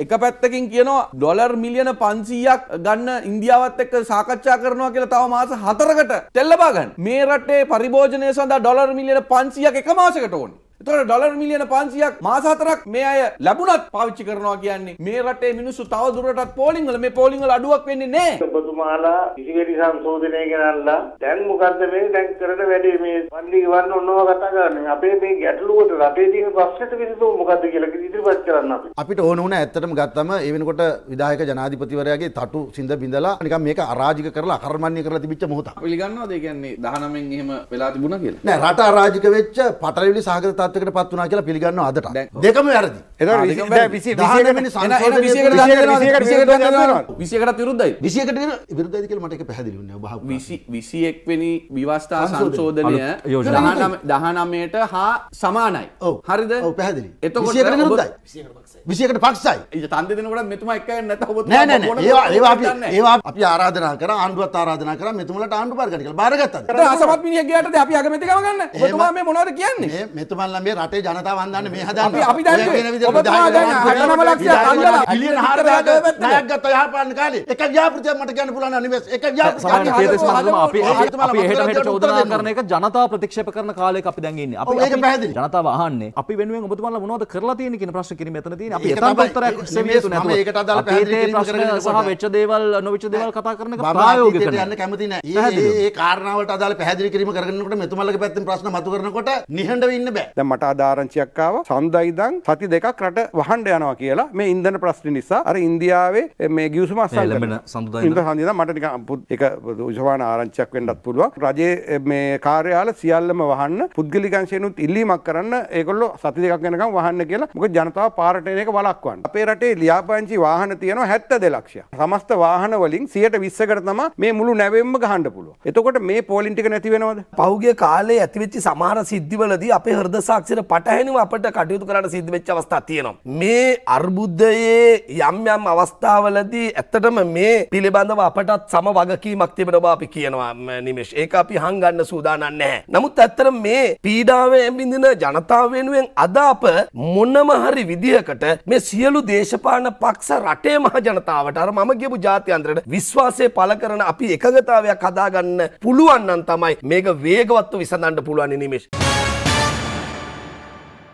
එක පැත්තකින් කියනවා ඩොලර් මිලියන පන්සීයක් ගන්න ඉන්දියාවත් එක්ක සාකච්ඡා කරනවා කියලා තව මාස හතරකට තෙල්ලබා ගන්න. මේ රටේ පරිභෝජනය සඳහා ඩොලර් මිලියන 500ක් එක මාසයකට ඕනේ. එතකොට ඩොලර් මිලියන 500ක් මාස හතරක් මේ අය ලැබුණත් පාවිච්චි කරනවා කියන්නේ මේ රටේ මිනිස්සු තව දුරටත් පෝලිං වල මේ පෝලිං වල අඩුවක් වෙන්නේ නැහැ. ඔබතුමාලා කිසිවෙරි සංශෝධනය ගෙනල්ලා දැන් මොකද්ද මේ දැන් කරන වැඩේ මේ පන්දි ගවන්න ඔන්නව කතා කරන්නේ. අපේ මේ ගැටලුවට රටේ තියෙන ප්‍රශ්නෙට විසඳුම මොකද්ද කියලා ඉදිරිපත් කරන්න අපි. අපිට ඕන වුණා ඇත්තටම ගත්තම ඒ වෙනකොට විධායක ජනාධිපතිවරයාගේ තටු සිඳ බිඳලා නිකන් මේක අරාජික කරලා අකර්මණ්‍ය කරලා තිබිච්ච මොහොතක්. පිළිගන්නවද? ඒ කියන්නේ 19න් එහෙම වෙලා තිබුණා කියලා. නෑ රට අරාජික වෙච්ච පටලවිලි සහගත තත්වකට පත් වනා කියලා පිළිගන්න අදට දෙකම වැරදි විසියකට විරුද්ධයි විසියකට විරුද්ධයි කියලා මට එක පැහැදිලිවන්න ඔබ විසියෙක්වෙනි විවස්ථා සංශෝධනය දහනමයට හා සමානයි හරිද පැහදිලි එතකොට විසියකට පක්ෂයි තන්ද දෙනකට මෙතුම එක නැත ඒවා අපි ආරාධනා කර ආණ්ඩුවත් ආරාධනා කර මෙතුමලට ආණ්ඩු පාර්ගනික බාරගත්ත අසමත් මිනිියගේට අපි අගමතිකවගන්න මේ මොනවද කියන්නේ මෙතුමල්ල හදන්න මේ රටේ ජනතාව වන්දන්න මේ හදන්න අපි ගත්ත යාපාන්න කාලේ එක ව්‍යාපෘතියක් මට කියන්න පුළුවන් අනිවාස් එක චෝදනා කරන එක ජනතා ප්‍රතික්ෂේප කරන කාලයක අපි දැන් ඉන්නේ අපි ඒක පැහැදිලි ජනතාව අහන්නේ අපි වෙනුවෙන් ඔබතුමාලා මොනවද කරලා තියෙන්නේ කියන ප්‍රශ්න කිරීම එතන තියෙන අපි එතන උත්තරයක් සෙවිය යුතු නැතුව ඒකට අදාළ පැහැදිලි ප්‍රශ්න සහ වෙච්ච දේවල් නොවෙච්ච දේවල් කතා කරන එක ප්‍රායෝගික යන්න කැමති නැහැ ඒ කාරණාවලට අදාළ පැහැදිලි කිරීම කරගෙනනකොට මෙතුමාලගේ පැත්තෙන් ප්‍රශ්න මතු කරනකොට නිහඬව ඉන්න බෑ මට ආධාරංචියක් ආව සඳ ඉදන් සති දෙකක් රට වහන්ඩ යනවා කියලා මේ ඉන්දන ප්‍රශ්න නිසා අර ඉන්දියාවේ මේ ගියසුම අස්සල් ඉද හඳ මට නික එක ජවාන ආරංචියක් වෙන්නත් පුළුවන් රජයේ මේ කාර්යාල සියල්ලම වහන්න පුද්ගලිකංශයනුත් ඉල්ලීමක් කරන්න ඒකොල්ලො සති දෙකක් වෙනකම් වහන්න කියලා මොක ජනතාව පාරටයක වලක්වන්න අපේ රටේ ලියාපංචි වාහන තියෙනවා හැත්ත දෙලක්ෂ සමස්ත වාහන වලින් සියට විස්සකට තම මේ මුළු නැවෙම්ම ගහන්ඩ පුළුව එතකොට මේ පෝලින්ටික නැතිවෙනවද පෞගේ කාලේ ඇතිවෙච්චි සමහර සිද්ධිවලදී අපේ හර්දසා අක්ෂර පටහැනිව අපට කටයුතු කරන්න සිද්ධ වෙච්ච අවස්ථා තියෙනවා. මේ අර්බුදයේ යම් යම් අවස්ථාවලදී ඇත්තටම මේ පිළිබඳව අපටත් සම වගකීමක් තිබෙන බව අපි කියනවා නිමේෂ්. ඒක අපි හංගන්න සූදානම් නැහැ. නමුත් ඇත්තටම මේ පීඩාවෙන් බිඳින ජනතාව වෙනුවෙන් අද අප මොනම හරි විදිහකට මේ සියලු දේශපාලන පක්ෂ රටේ මහ ජනතාවට අර මම කියපු ජාත්‍යන්තරට විශ්වාසය පළ කරන අපි එකගතාවයක් හදාගන්න පුළුවන් නම් තමයි මේක වේගවත්ව විසඳන්න පුළුවන් නිමේෂ්.